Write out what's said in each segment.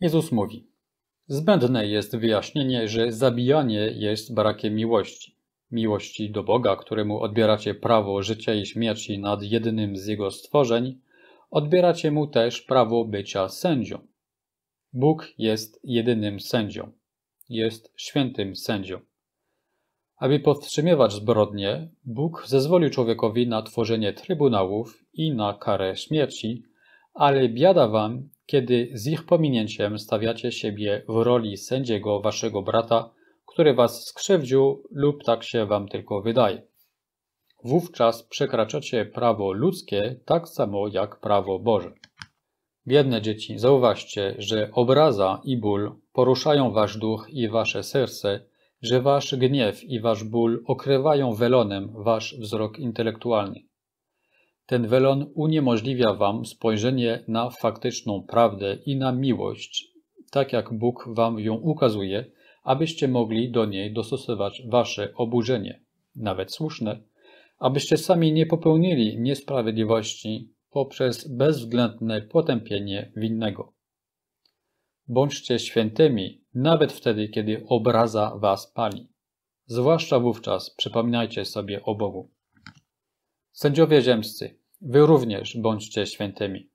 Jezus mówi: Zbędne jest wyjaśnienie, że zabijanie jest brakiem miłości. Miłości do Boga, któremu odbieracie prawo życia i śmierci nad jednym z jego stworzeń, odbieracie mu też prawo bycia sędzią. Bóg jest jedynym sędzią. Jest świętym sędzią. Aby powstrzymywać zbrodnie, Bóg zezwolił człowiekowi na tworzenie trybunałów i na karę śmierci, ale biada wam, kiedy z ich pominięciem stawiacie siebie w roli sędziego waszego brata, który was skrzywdził lub tak się wam tylko wydaje. Wówczas przekraczacie prawo ludzkie tak samo jak prawo Boże. Biedne dzieci, zauważcie, że obraza i ból poruszają wasz duch i wasze serce, że wasz gniew i wasz ból okrywają welonem wasz wzrok intelektualny. Ten welon uniemożliwia wam spojrzenie na faktyczną prawdę i na miłość, tak jak Bóg wam ją ukazuje, abyście mogli do niej dostosować wasze oburzenie, nawet słuszne, abyście sami nie popełnili niesprawiedliwości poprzez bezwzględne potępienie winnego. Bądźcie świętymi nawet wtedy, kiedy obraza was pali. Zwłaszcza wówczas przypominajcie sobie o Bogu. Sędziowie ziemscy, wy również bądźcie świętymi.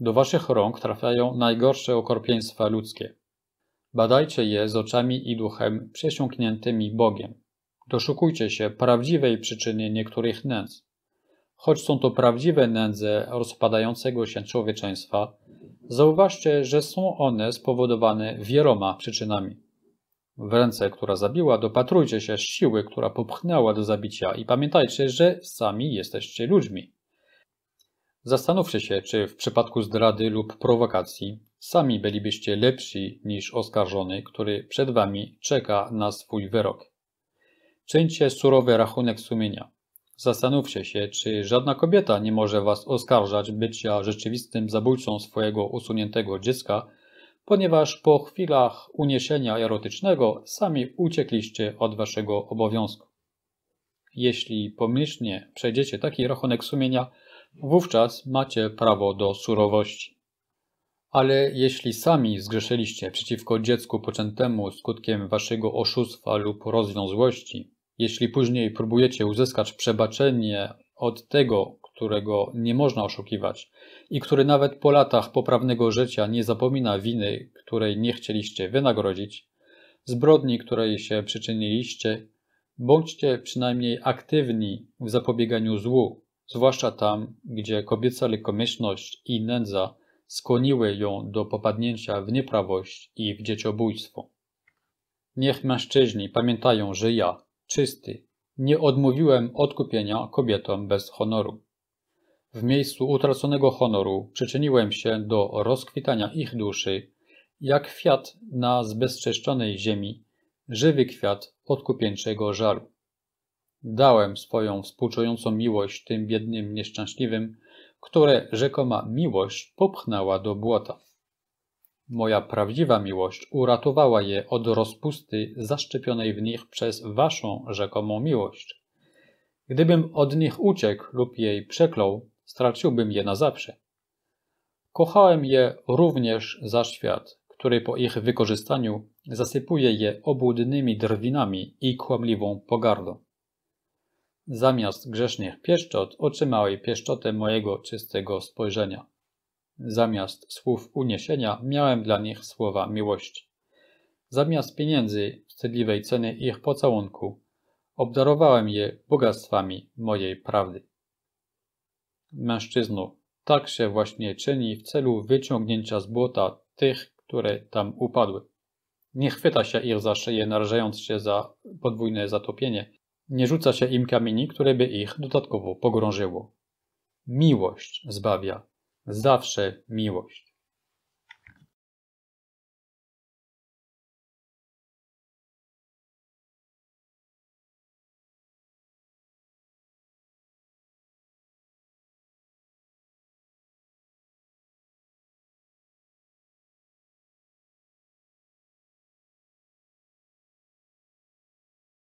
Do waszych rąk trafiają najgorsze okropieństwa ludzkie. Badajcie je z oczami i duchem przesiąkniętymi Bogiem. Doszukujcie się prawdziwej przyczyny niektórych nędz. Choć są to prawdziwe nędze rozpadającego się człowieczeństwa, zauważcie, że są one spowodowane wieloma przyczynami. W ręce, która zabiła, dopatrujcie się siły, która popchnęła do zabicia i pamiętajcie, że sami jesteście ludźmi. Zastanówcie się, czy w przypadku zdrady lub prowokacji sami bylibyście lepsi niż oskarżony, który przed wami czeka na swój wyrok. Czyńcie surowy rachunek sumienia. Zastanówcie się, czy żadna kobieta nie może was oskarżać bycia rzeczywistym zabójcą swojego usuniętego dziecka, ponieważ po chwilach uniesienia erotycznego sami uciekliście od waszego obowiązku. Jeśli pomyślnie przejdziecie taki rachunek sumienia, wówczas macie prawo do surowości. Ale jeśli sami zgrzeszyliście przeciwko dziecku poczętemu skutkiem waszego oszustwa lub rozwiązłości, jeśli później próbujecie uzyskać przebaczenie od tego, którego nie można oszukiwać i który nawet po latach poprawnego życia nie zapomina winy, której nie chcieliście wynagrodzić, zbrodni, której się przyczyniliście, bądźcie przynajmniej aktywni w zapobieganiu złu, zwłaszcza tam, gdzie kobieca lekomyślność i nędza skłoniły ją do popadnięcia w nieprawość i w dzieciobójstwo. Niech mężczyźni pamiętają, że ja, czysty, nie odmówiłem odkupienia kobietom bez honoru. W miejscu utraconego honoru przyczyniłem się do rozkwitania ich duszy, jak kwiat na zbezczeszczonej ziemi, żywy kwiat odkupieńczego żaru. Dałem swoją współczującą miłość tym biednym nieszczęśliwym, które rzekoma miłość popchnęła do błota. Moja prawdziwa miłość uratowała je od rozpusty zaszczepionej w nich przez waszą rzekomą miłość. Gdybym od nich uciekł lub jej przeklął, straciłbym je na zawsze. Kochałem je również za świat, który po ich wykorzystaniu zasypuje je obłudnymi drwinami i kłamliwą pogardą. Zamiast grzesznych pieszczot otrzymałeś pieszczotę mojego czystego spojrzenia. Zamiast słów uniesienia miałem dla nich słowa miłości. Zamiast pieniędzy, wstydliwej ceny ich pocałunku, obdarowałem je bogactwami mojej prawdy mężczyzną. Tak się właśnie czyni w celu wyciągnięcia z błota tych, które tam upadły. Nie chwyta się ich za szyję, narażając się za podwójne zatopienie. Nie rzuca się im kamieni, które by ich dodatkowo pogrążyło. Miłość zbawia. Zawsze miłość.